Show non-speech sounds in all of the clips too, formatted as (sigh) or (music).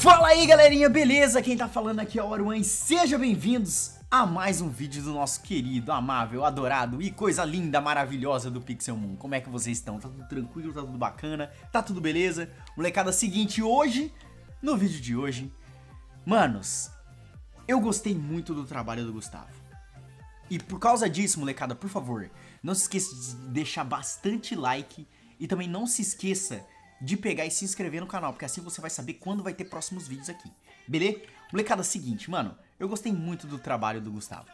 Fala aí galerinha, beleza? Quem tá falando aqui é o Aruan, e sejam bem-vindos a mais um vídeo do nosso querido, amável, adorado e coisa linda, maravilhosa do Pixel Moon. Como é que vocês estão? Tá tudo tranquilo? Tá tudo bacana? Tá tudo beleza? Molecada, seguinte, hoje, no vídeo de hoje, manos, eu gostei muito do trabalho do Gustavo. E por causa disso, molecada, por favor, não se esqueça de deixar bastante like e também não se esqueça de pegar e se inscrever no canal, porque assim você vai saber quando vai ter próximos vídeos aqui, beleza? Molecada, seguinte, mano, eu gostei muito do trabalho do Gustavo.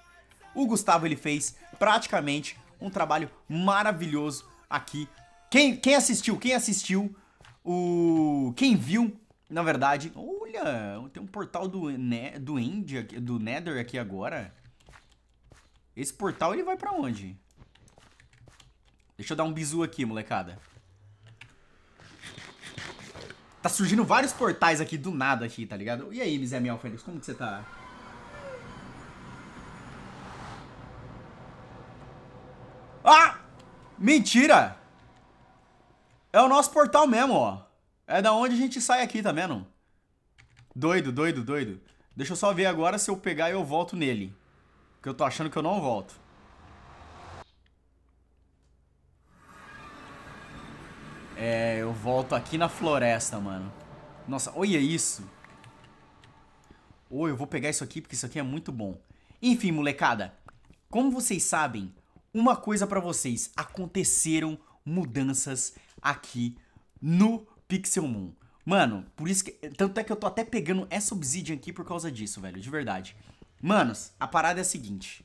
O Gustavo, ele fez praticamente um trabalho maravilhoso aqui. Quem, quem assistiu, quem assistiu, o quem viu, na verdade, olha, tem um portal do, ne, do End, do Nether aqui agora. Esse portal, ele vai pra onde? Deixa eu dar um bizu aqui, molecada. Tá surgindo vários portais aqui do nada aqui, tá ligado? E aí, Mizé Miel Félix, como que você tá? Ah! Mentira! É o nosso portal mesmo, ó. É da onde a gente sai aqui, tá vendo? Doido, doido, doido. Deixa eu só ver agora se eu pegar e eu volto nele. Porque eu tô achando que eu não volto. É, eu volto aqui na floresta, mano. Nossa, olha isso. Ou oh, eu vou pegar isso aqui porque isso aqui é muito bom. Enfim, molecada. Como vocês sabem, uma coisa para vocês. Aconteceram mudanças aqui no Pixel Moon. Mano, por isso que... Tanto é que eu tô até pegando essa obsidian aqui por causa disso, velho. De verdade. Manos, a parada é a seguinte.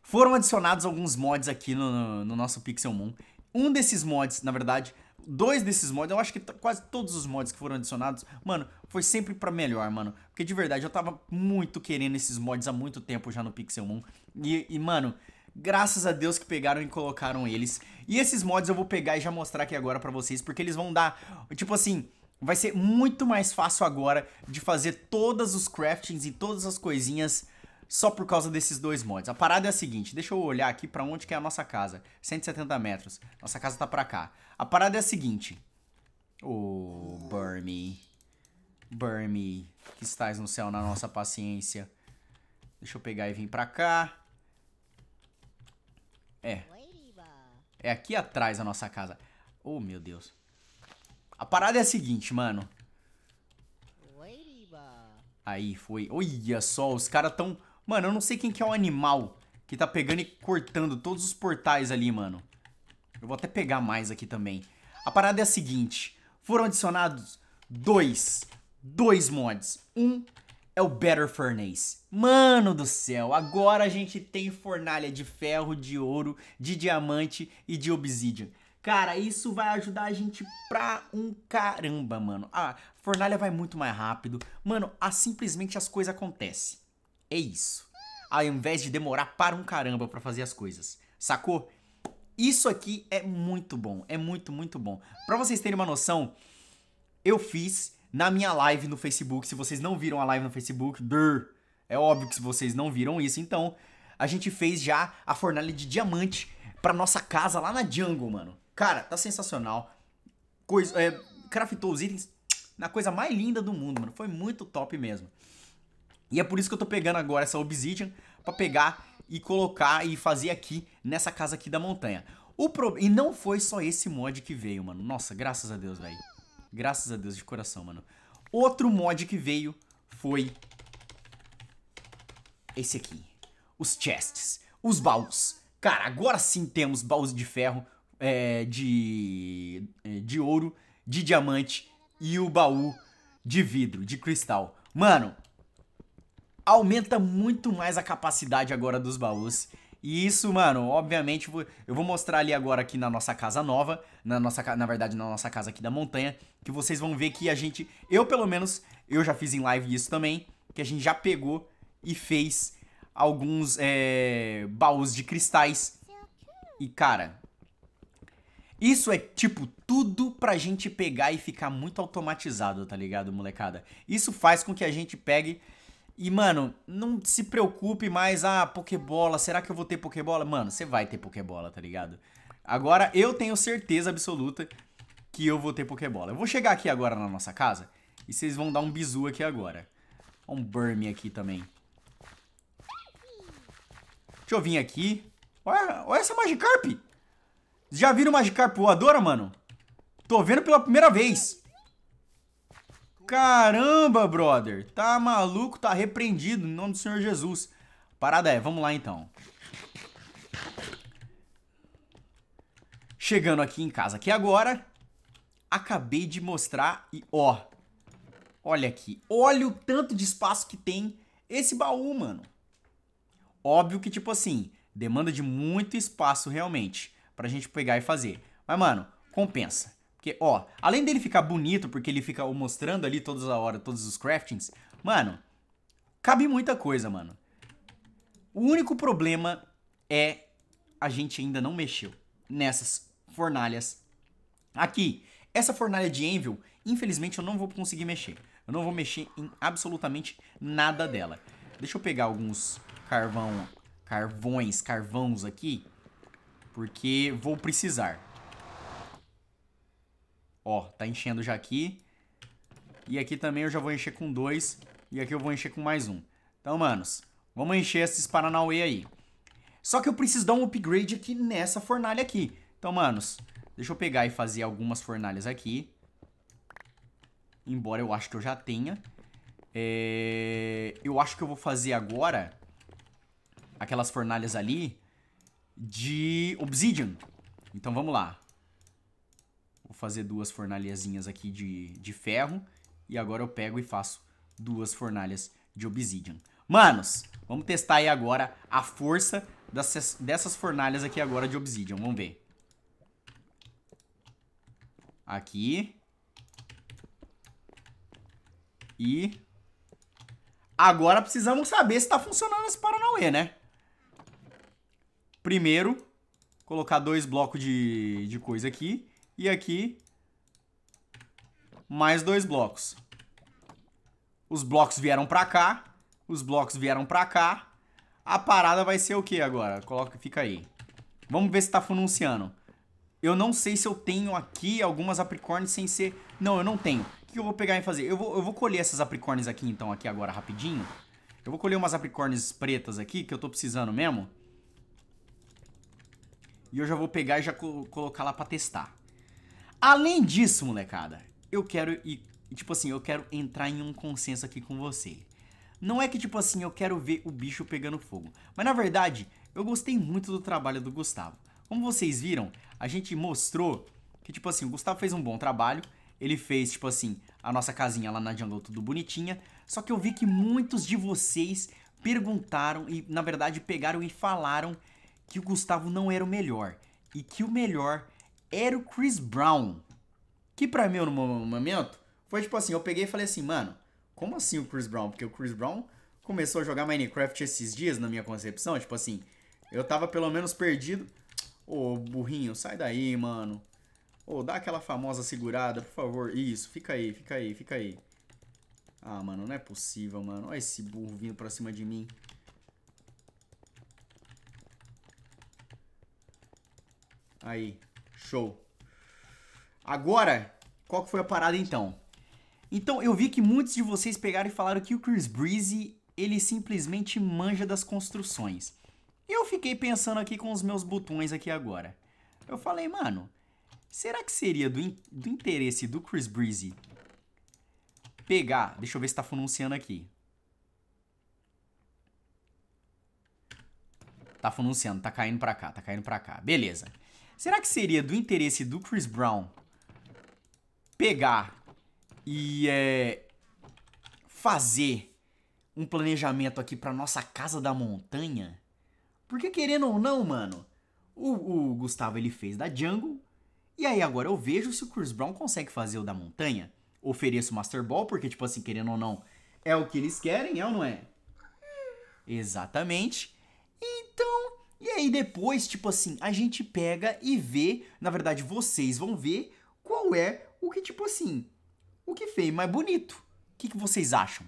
Foram adicionados alguns mods aqui no, no, no nosso Pixel Moon um desses mods, na verdade, dois desses mods, eu acho que quase todos os mods que foram adicionados, mano, foi sempre pra melhor, mano. Porque de verdade, eu tava muito querendo esses mods há muito tempo já no Pixel Moon. E, e mano, graças a Deus que pegaram e colocaram eles. E esses mods eu vou pegar e já mostrar aqui agora pra vocês, porque eles vão dar, tipo assim... Vai ser muito mais fácil agora de fazer todas os craftings e todas as coisinhas só por causa desses dois mods. A parada é a seguinte, deixa eu olhar aqui para onde que é a nossa casa. 170 metros. Nossa casa tá para cá. A parada é a seguinte. Ô, oh, Burmy. Burmy, que estás no céu na nossa paciência. Deixa eu pegar e vir para cá. É. É aqui atrás a nossa casa. Oh, meu Deus. A parada é a seguinte, mano. Aí, foi. Olha só, os caras tão Mano, eu não sei quem que é o animal que tá pegando e cortando todos os portais ali, mano. Eu vou até pegar mais aqui também. A parada é a seguinte. Foram adicionados dois, dois mods. Um é o Better Furnace. Mano do céu, agora a gente tem fornalha de ferro, de ouro, de diamante e de obsidian. Cara, isso vai ajudar a gente pra um caramba, mano. A fornalha vai muito mais rápido. Mano, a, simplesmente as coisas acontecem. É isso. Ao invés de demorar para um caramba para fazer as coisas. Sacou? Isso aqui é muito bom, é muito, muito bom. Para vocês terem uma noção, eu fiz na minha live no Facebook. Se vocês não viram a live no Facebook, brrr, é óbvio que vocês não viram isso. Então, a gente fez já a fornalha de diamante para nossa casa lá na Jungle, mano. Cara, tá sensacional. Coisa, é, craftou os itens na coisa mais linda do mundo, mano. Foi muito top mesmo. E é por isso que eu tô pegando agora essa Obsidian para pegar e colocar e fazer aqui nessa casa aqui da montanha. O pro... E não foi só esse mod que veio, mano. Nossa, graças a Deus, velho. Graças a Deus de coração, mano. Outro mod que veio foi esse aqui. Os chests, os baús. Cara, agora sim temos baús de ferro, é, de, é, de ouro, de diamante e o baú de vidro, de cristal. Mano, aumenta muito mais a capacidade agora dos baús. E isso, mano, obviamente, eu vou mostrar ali agora aqui na nossa casa nova, na nossa, na verdade, na nossa casa aqui da montanha, que vocês vão ver que a gente, eu pelo menos, eu já fiz em live isso também, que a gente já pegou e fez alguns é, baús de cristais. E, cara, isso é, tipo, tudo pra gente pegar e ficar muito automatizado, tá ligado, molecada? Isso faz com que a gente pegue e, mano, não se preocupe mais, ah, Pokébola, será que eu vou ter Pokébola? Mano, você vai ter Pokébola, tá ligado? Agora eu tenho certeza absoluta que eu vou ter Pokébola. Eu vou chegar aqui agora na nossa casa e vocês vão dar um bizu aqui agora. Um Burmy aqui também. Deixa eu vir aqui. Olha, olha essa Magikarp! Já viram Magikarp voadora, mano? Tô vendo pela primeira vez. Caramba, brother. Tá maluco, tá repreendido em nome do Senhor Jesus. Parada é, vamos lá então. Chegando aqui em casa aqui agora, acabei de mostrar e ó, olha aqui, olha o tanto de espaço que tem esse baú, mano. Óbvio que tipo assim, demanda de muito espaço realmente pra gente pegar e fazer. Mas mano, compensa. Porque, ó, além dele ficar bonito, porque ele fica mostrando ali todas a hora, todos os craftings, mano, cabe muita coisa, mano. O único problema é a gente ainda não mexeu nessas fornalhas aqui. Essa fornalha de Anvil, infelizmente eu não vou conseguir mexer. Eu não vou mexer em absolutamente nada dela. Deixa eu pegar alguns carvão, carvões, carvãos aqui, porque vou precisar. Ó, tá enchendo já aqui. E aqui também eu já vou encher com dois. E aqui eu vou encher com mais um. Então, manos, vamos encher esses Paranauê aí. Só que eu preciso dar um upgrade aqui nessa fornalha aqui. Então, manos, deixa eu pegar e fazer algumas fornalhas aqui. Embora eu acho que eu já tenha. É... Eu acho que eu vou fazer agora aquelas fornalhas ali de obsidian. Então, vamos lá fazer duas fornalhazinhas aqui de, de ferro. E agora eu pego e faço duas fornalhas de obsidian. Manos, vamos testar aí agora a força dessas, dessas fornalhas aqui agora de obsidian. Vamos ver. Aqui. E... Agora precisamos saber se tá funcionando esse Paranauê, né? Primeiro, colocar dois blocos de, de coisa aqui. E aqui, mais dois blocos. Os blocos vieram pra cá. Os blocos vieram pra cá. A parada vai ser o que agora? Coloca, fica aí. Vamos ver se tá pronunciando. Eu não sei se eu tenho aqui algumas apricornes sem ser... Não, eu não tenho. O que eu vou pegar e fazer? Eu vou, eu vou colher essas apricornes aqui, então, aqui agora, rapidinho. Eu vou colher umas apricornes pretas aqui, que eu tô precisando mesmo. E eu já vou pegar e já co colocar lá pra testar. Além disso, molecada, eu quero ir, tipo assim, eu quero entrar em um consenso aqui com você. Não é que, tipo assim, eu quero ver o bicho pegando fogo, mas na verdade, eu gostei muito do trabalho do Gustavo. Como vocês viram, a gente mostrou que, tipo assim, o Gustavo fez um bom trabalho, ele fez, tipo assim, a nossa casinha lá na jungle tudo bonitinha, só que eu vi que muitos de vocês perguntaram e, na verdade, pegaram e falaram que o Gustavo não era o melhor e que o melhor era o Chris Brown. Que pra mim, no momento, foi tipo assim, eu peguei e falei assim, mano, como assim o Chris Brown? Porque o Chris Brown começou a jogar Minecraft esses dias, na minha concepção, tipo assim, eu tava pelo menos perdido. Ô, burrinho, sai daí, mano. Ô, dá aquela famosa segurada, por favor. Isso, fica aí, fica aí, fica aí. Ah, mano, não é possível, mano. Olha esse burro vindo pra cima de mim. Aí. Show. Agora, qual que foi a parada então? Então, eu vi que muitos de vocês pegaram e falaram que o Chris Breezy, ele simplesmente manja das construções. Eu fiquei pensando aqui com os meus botões aqui agora. Eu falei, mano, será que seria do, in do interesse do Chris Breezy pegar... Deixa eu ver se tá funcionando aqui. Tá funcionando, tá caindo pra cá, tá caindo pra cá. Beleza. Beleza. Será que seria do interesse do Chris Brown pegar e é, fazer um planejamento aqui para nossa casa da montanha? Porque querendo ou não, mano, o, o, Gustavo ele fez da Jungle e aí agora eu vejo se o Chris Brown consegue fazer o da montanha. Ofereço o Master Ball porque tipo assim, querendo ou não, é o que eles querem, é ou não é? Hum. Exatamente. Então e aí depois, tipo assim, a gente pega e vê, na verdade vocês vão ver qual é o que, tipo assim, o que feio mais bonito. O que, que vocês acham?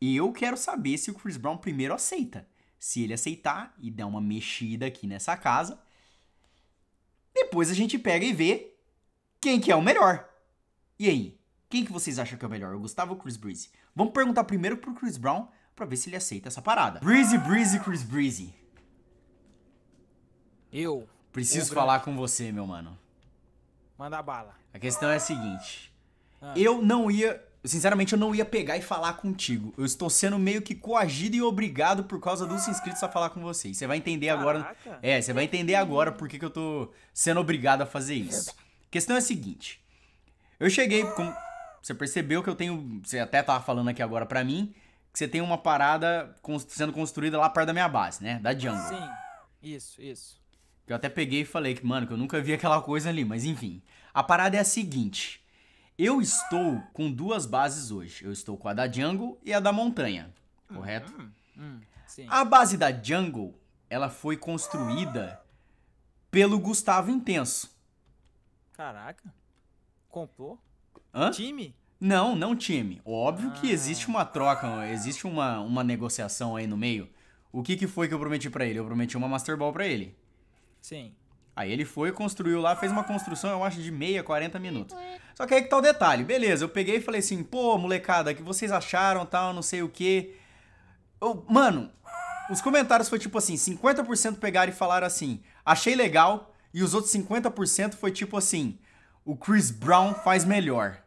Eu quero saber se o Chris Brown primeiro aceita. Se ele aceitar e der uma mexida aqui nessa casa, depois a gente pega e vê quem que é o melhor. E aí, quem que vocês acham que é o melhor, o Gustavo ou Chris Breezy? Vamos perguntar primeiro pro Chris Brown pra ver se ele aceita essa parada. Breezy, Breezy, Chris Breezy. Eu. Preciso falar com você, meu mano. Manda bala. A questão é a seguinte. Ah. Eu não ia. Sinceramente, eu não ia pegar e falar contigo. Eu estou sendo meio que coagido e obrigado por causa dos inscritos a falar com você. E você vai entender agora. É, você vai entender agora por que, que eu tô sendo obrigado a fazer isso. A questão é a seguinte. Eu cheguei. Com... Você percebeu que eu tenho. Você até tava falando aqui agora pra mim. Que você tem uma parada sendo construída lá perto da minha base, né? Da jungle. Sim. Isso, isso. Eu até peguei e falei que, mano, que eu nunca vi aquela coisa ali, mas enfim. A parada é a seguinte. Eu estou com duas bases hoje. Eu estou com a da Jungle e a da Montanha, correto? Hum, hum a base da Jungle, ela foi construída pelo Gustavo Intenso. Caraca. Comprou? Hã? Time? Não, não time. Óbvio ah. que existe uma troca, existe uma, uma negociação aí no meio. O que, que foi que eu prometi para ele? Eu prometi uma Master Ball pra ele. Sim. Aí ele foi, construiu lá, fez uma construção, eu acho, de meia, 40 minutos. Só que aí que tá o detalhe. Beleza, eu peguei e falei assim, pô, molecada, o que vocês acharam, tal, não sei o quê. Eu, mano, os comentários foi tipo assim, 50% pegaram e falaram assim, achei legal, e os outros 50% foi tipo assim, o Chris Brown faz melhor.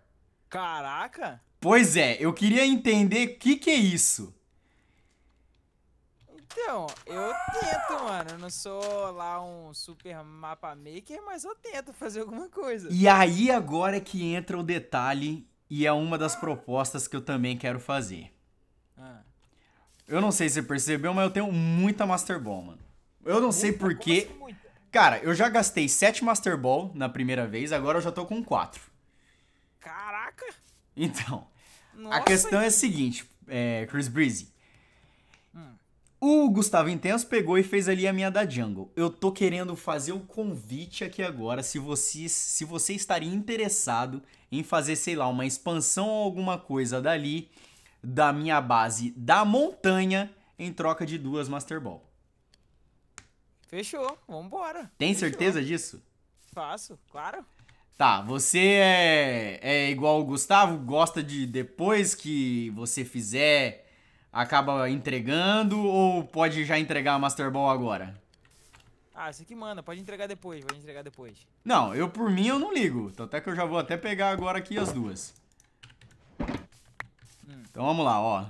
Caraca! Pois é, eu queria entender o que que é isso. Então, eu tento, mano. Eu não sou lá um super mapa maker, mas eu tento fazer alguma coisa. E aí agora é que entra o detalhe e é uma das propostas que eu também quero fazer. Ah. Eu não sei se você percebeu, mas eu tenho muita Master Ball, mano. Eu não muita, sei porquê. Assim Cara, eu já gastei 7 Master Ball na primeira vez, agora eu já tô com 4. Caraca! Então, Nossa, a questão é a seguinte, é, Chris Breezy. O Gustavo Intenso pegou e fez ali a minha da Jungle. Eu tô querendo fazer o um convite aqui agora, se você, se você estaria interessado em fazer, sei lá, uma expansão ou alguma coisa dali, da minha base da montanha, em troca de duas Master Ball. Fechou, vambora. Tem Fechou. certeza disso? Faço, claro. Tá, você é, é igual o Gustavo, gosta de depois que você fizer acaba entregando ou pode já entregar a Master Ball agora? Ah, você que manda, pode entregar depois, pode entregar depois. Não, eu por mim eu não ligo. Então até que eu já vou até pegar agora aqui as duas. Hum. Então vamos lá, ó.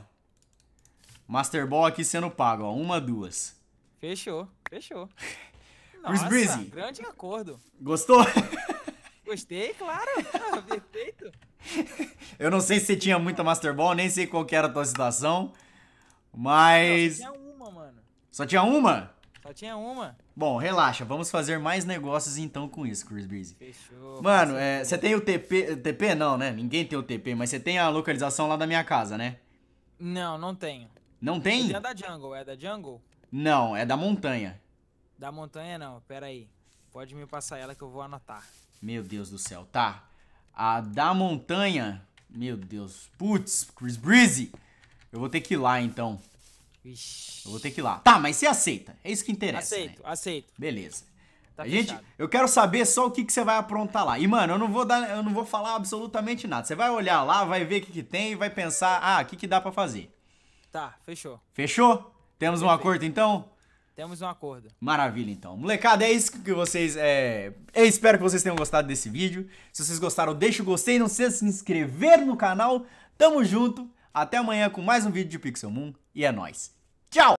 Master Ball aqui sendo pago, ó. Uma, duas. Fechou, fechou. (laughs) Nossa, Breezy. grande acordo. Gostou? (laughs) Gostei, claro. (laughs) Perfeito. Eu não sei se você tinha muita Master Ball, nem sei qual era a tua situação. Mas. Não, só tinha uma, mano. Só tinha uma? Só tinha uma. Bom, relaxa. Vamos fazer mais negócios então com isso, Chris Breezy. Fechou. Mano, é, você tem o TP. TP não, né? Ninguém tem o TP, mas você tem a localização lá da minha casa, né? Não, não tenho. Não tem? É da jungle, é da jungle? Não, é da montanha. Da montanha não, pera aí. Pode me passar ela que eu vou anotar. Meu Deus do céu, tá. A da montanha. Meu Deus. Putz, Chris Breezy. Eu vou ter que ir lá, então. Ixi. Eu vou ter que ir lá. Tá, mas você aceita. É isso que interessa. Né? Aceito, né? aceito. Beleza. Tá a gente, fechado. eu quero saber só o que, que você vai aprontar lá. E, mano, eu não vou dar, eu não vou falar absolutamente nada. Você vai olhar lá, vai ver o que, que tem e vai pensar, ah, o que, que dá para fazer. Tá, fechou. Fechou? Temos Perfeito. um acordo então? Temos um acordo. Maravilha, então. Molecada, é isso que vocês. É... Eu espero que vocês tenham gostado desse vídeo. Se vocês gostaram, deixa o gostei. Não se esqueça de se inscrever no canal. Tamo junto. Até amanhã com mais um vídeo de Pixel Moon e é nóis. Tchau!